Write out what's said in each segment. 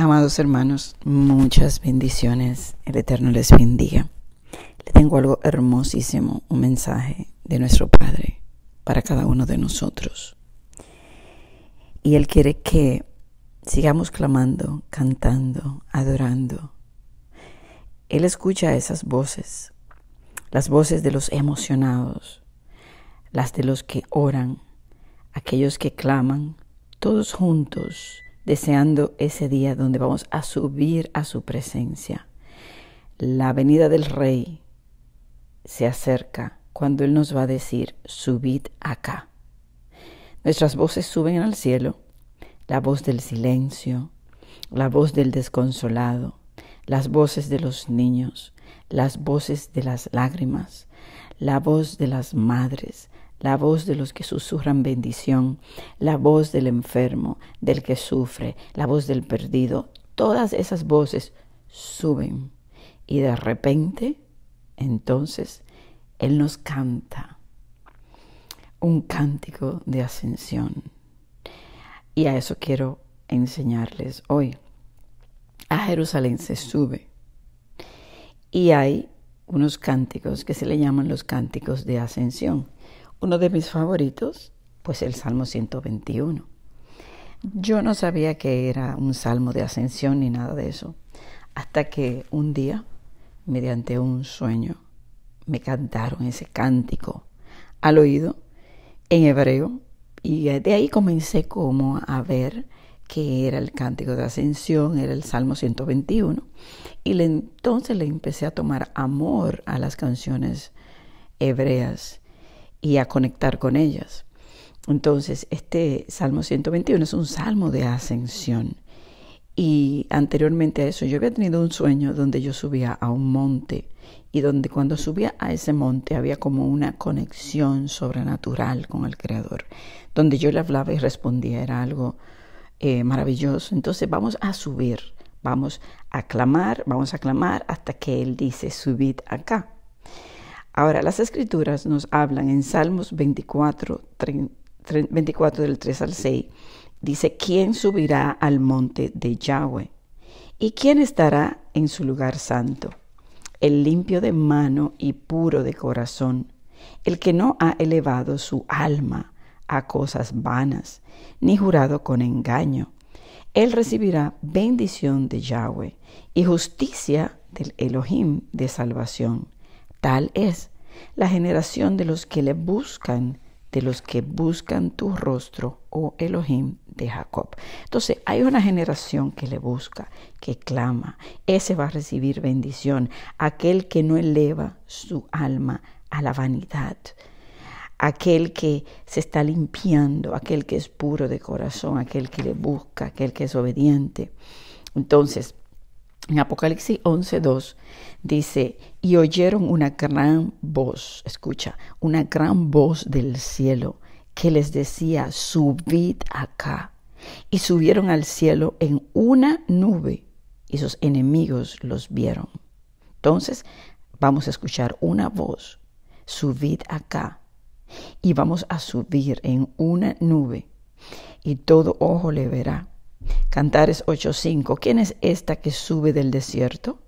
Amados hermanos, muchas bendiciones. El Eterno les bendiga. Le tengo algo hermosísimo, un mensaje de nuestro Padre para cada uno de nosotros. Y Él quiere que sigamos clamando, cantando, adorando. Él escucha esas voces, las voces de los emocionados, las de los que oran, aquellos que claman, todos juntos deseando ese día donde vamos a subir a su presencia. La venida del Rey se acerca cuando Él nos va a decir, subid acá. Nuestras voces suben al cielo, la voz del silencio, la voz del desconsolado, las voces de los niños, las voces de las lágrimas, la voz de las madres, la voz de los que susurran bendición, la voz del enfermo, del que sufre, la voz del perdido, todas esas voces suben y de repente, entonces, Él nos canta un cántico de ascensión. Y a eso quiero enseñarles hoy. A Jerusalén se sube y hay unos cánticos que se le llaman los cánticos de ascensión uno de mis favoritos, pues el Salmo 121. Yo no sabía que era un salmo de ascensión ni nada de eso, hasta que un día, mediante un sueño, me cantaron ese cántico al oído en hebreo y de ahí comencé como a ver que era el cántico de ascensión, era el Salmo 121. Y entonces le empecé a tomar amor a las canciones hebreas y a conectar con ellas. Entonces, este Salmo 121 es un salmo de ascensión. Y anteriormente a eso yo había tenido un sueño donde yo subía a un monte y donde cuando subía a ese monte había como una conexión sobrenatural con el Creador, donde yo le hablaba y respondía, era algo eh, maravilloso. Entonces vamos a subir, vamos a clamar, vamos a clamar hasta que Él dice, subid acá. Ahora, las escrituras nos hablan en Salmos 24, 24 del 3 al 6, dice, ¿quién subirá al monte de Yahweh? ¿Y quién estará en su lugar santo? El limpio de mano y puro de corazón, el que no ha elevado su alma a cosas vanas, ni jurado con engaño. Él recibirá bendición de Yahweh y justicia del Elohim de salvación. Tal es la generación de los que le buscan, de los que buscan tu rostro, oh Elohim de Jacob. Entonces, hay una generación que le busca, que clama. Ese va a recibir bendición. Aquel que no eleva su alma a la vanidad. Aquel que se está limpiando, aquel que es puro de corazón, aquel que le busca, aquel que es obediente. Entonces, en Apocalipsis 11.2 dice, y oyeron una gran voz, escucha, una gran voz del cielo que les decía, subid acá. Y subieron al cielo en una nube y sus enemigos los vieron. Entonces vamos a escuchar una voz, subid acá. Y vamos a subir en una nube y todo ojo le verá Cantares 8:5. ¿Quién es esta que sube del desierto?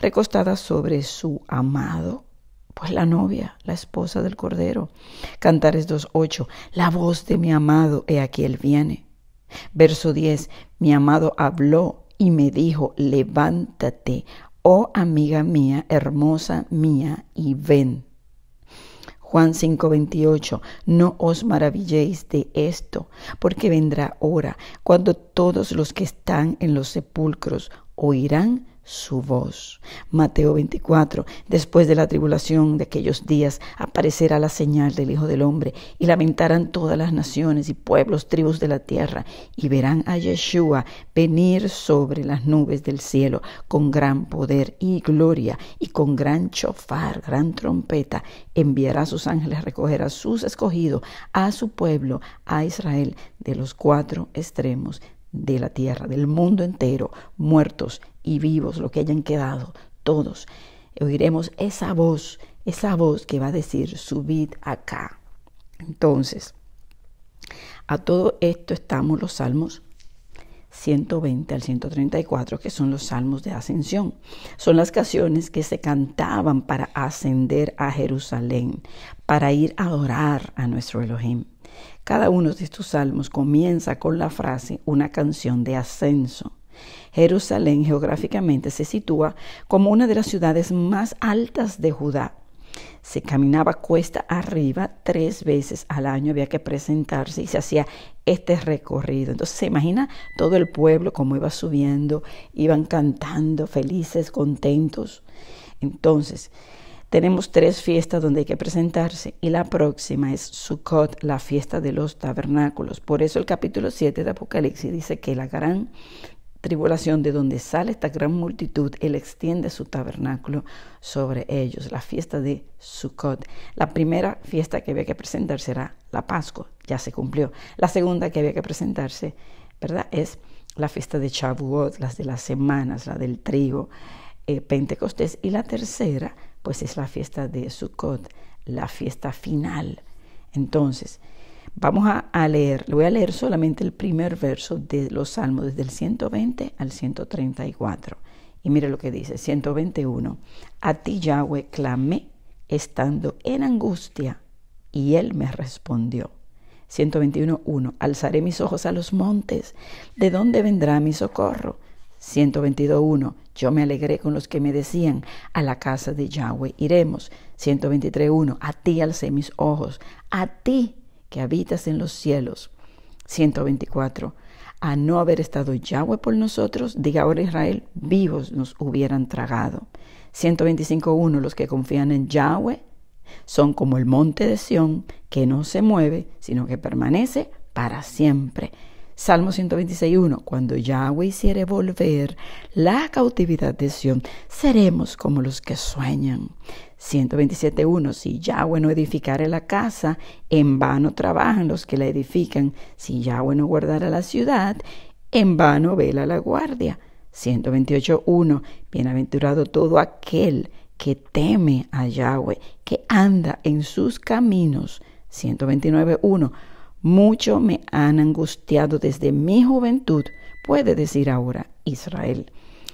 Recostada sobre su amado. Pues la novia, la esposa del Cordero. Cantares 2:8. La voz de mi amado, he aquí él viene. Verso 10. Mi amado habló y me dijo, levántate, oh amiga mía, hermosa mía, y ven. Juan 5:28, no os maravilléis de esto, porque vendrá hora cuando todos los que están en los sepulcros oirán su voz. Mateo 24, después de la tribulación de aquellos días, aparecerá la señal del Hijo del Hombre, y lamentarán todas las naciones y pueblos, tribus de la tierra, y verán a Yeshua venir sobre las nubes del cielo con gran poder y gloria, y con gran chofar, gran trompeta, enviará a sus ángeles a recoger a sus escogidos, a su pueblo, a Israel, de los cuatro extremos de la tierra, del mundo entero, muertos y vivos, lo que hayan quedado, todos. Oiremos esa voz, esa voz que va a decir, subid acá. Entonces, a todo esto estamos los salmos 120 al 134, que son los salmos de ascensión. Son las canciones que se cantaban para ascender a Jerusalén, para ir a adorar a nuestro Elohim. Cada uno de estos salmos comienza con la frase, una canción de ascenso. Jerusalén geográficamente se sitúa como una de las ciudades más altas de Judá. Se caminaba cuesta arriba tres veces al año, había que presentarse y se hacía este recorrido. Entonces se imagina todo el pueblo como iba subiendo, iban cantando, felices, contentos. Entonces, tenemos tres fiestas donde hay que presentarse y la próxima es Sukkot, la fiesta de los tabernáculos. Por eso el capítulo 7 de Apocalipsis dice que la gran tribulación de donde sale esta gran multitud, Él extiende su tabernáculo sobre ellos. La fiesta de Sukkot. La primera fiesta que había que presentar será la Pascua, ya se cumplió. La segunda que había que presentarse, ¿verdad? Es la fiesta de Shavuot, las de las semanas, la del trigo, eh, Pentecostés. Y la tercera, pues es la fiesta de Sukkot, la fiesta final. Entonces, Vamos a, leer, le voy a leer solamente el primer verso de los Salmos, desde el 120 al 134. Y mire lo que dice, 121. A ti, Yahweh, clamé estando en angustia, y él me respondió. 121.1. Alzaré mis ojos a los montes, ¿de dónde vendrá mi socorro? 122.1. Yo me alegré con los que me decían, a la casa de Yahweh iremos. 123.1. A ti alcé mis ojos, a ti que habitas en los cielos. 124. A no haber estado Yahweh por nosotros, diga ahora Israel, vivos nos hubieran tragado. 125.1. Los que confían en Yahweh son como el monte de Sión, que no se mueve, sino que permanece para siempre. Salmo 126.1, cuando Yahweh hiciere volver la cautividad de Sión, seremos como los que sueñan. 127.1, si Yahweh no edificare la casa, en vano trabajan los que la edifican. Si Yahweh no guardara la ciudad, en vano vela la guardia. 128.1, bienaventurado todo aquel que teme a Yahweh, que anda en sus caminos. 129.1, mucho me han angustiado desde mi juventud, puede decir ahora Israel.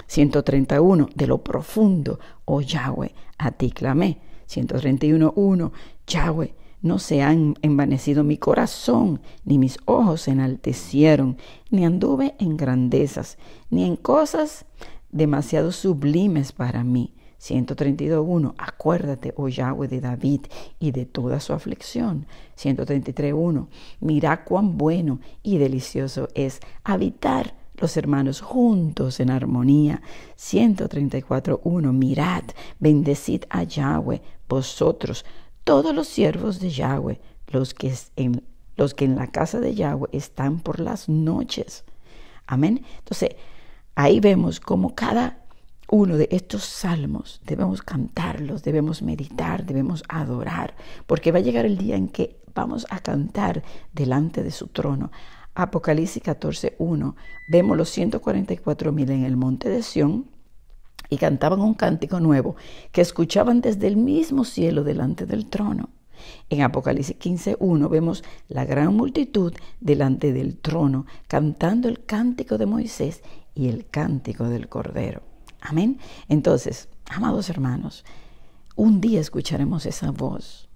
131. De lo profundo, oh Yahweh, a ti clamé. 131.1. Yahweh, no se han envanecido mi corazón, ni mis ojos se enaltecieron, ni anduve en grandezas, ni en cosas demasiado sublimes para mí. 132.1, acuérdate, oh Yahweh, de David y de toda su aflicción. 133.1, mira cuán bueno y delicioso es habitar los hermanos juntos en armonía. 134.1, mirad, bendecid a Yahweh, vosotros, todos los siervos de Yahweh, los que en, los que en la casa de Yahweh están por las noches. Amén. Entonces, ahí vemos como cada uno de estos salmos debemos cantarlos, debemos meditar, debemos adorar, porque va a llegar el día en que vamos a cantar delante de su trono. Apocalipsis 14.1, vemos los 144.000 en el monte de Sión y cantaban un cántico nuevo que escuchaban desde el mismo cielo delante del trono. En Apocalipsis 15.1 vemos la gran multitud delante del trono cantando el cántico de Moisés y el cántico del Cordero. Amén. Entonces, amados hermanos, un día escucharemos esa voz.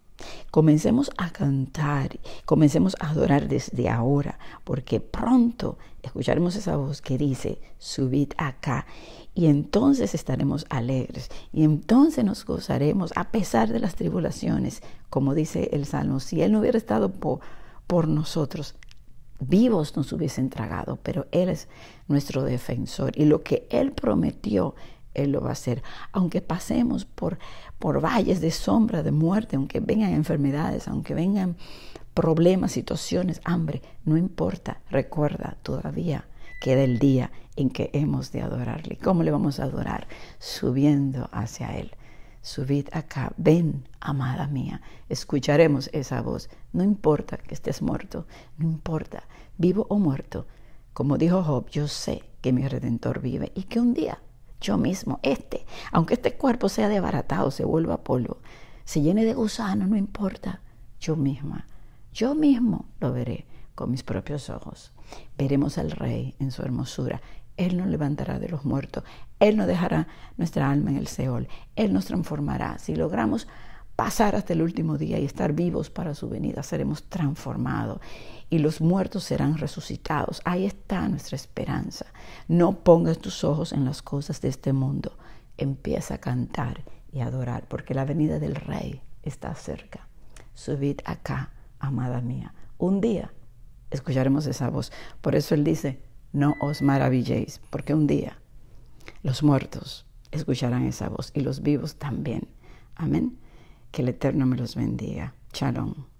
Comencemos a cantar, comencemos a adorar desde ahora, porque pronto escucharemos esa voz que dice, subid acá, y entonces estaremos alegres, y entonces nos gozaremos a pesar de las tribulaciones, como dice el Salmo, si Él no hubiera estado por, nosotros, vivos nos hubiesen tragado, pero Él es nuestro defensor y lo que Él prometió, Él lo va a hacer. Aunque pasemos por, por valles de sombra, de muerte, aunque vengan enfermedades, aunque vengan problemas, situaciones, hambre, no importa, recuerda todavía queda el día en que hemos de adorarle. ¿Cómo le vamos a adorar? Subiendo hacia Él subid acá, ven, amada mía, escucharemos esa voz. No importa que estés muerto, no importa, vivo o muerto. Como dijo Job, yo sé que mi redentor vive y que un día yo mismo, este, aunque este cuerpo sea desbaratado, se vuelva polvo, se llene de gusanos, no importa, yo misma, yo mismo lo veré con mis propios ojos. Veremos al rey en su hermosura él nos levantará de los muertos, Él nos dejará nuestra alma en el Seol, Él nos transformará. Si logramos pasar hasta el último día y estar vivos para su venida, seremos transformados y los muertos serán resucitados. Ahí está nuestra esperanza. No pongas tus ojos en las cosas de este mundo. Empieza a cantar y a adorar, porque la venida del Rey está cerca. Subid acá, amada mía. Un día escucharemos esa voz. Por eso Él dice, no os maravilléis, porque un día los muertos escucharán esa voz y los vivos también. Amén. Que el Eterno me los bendiga. Shalom.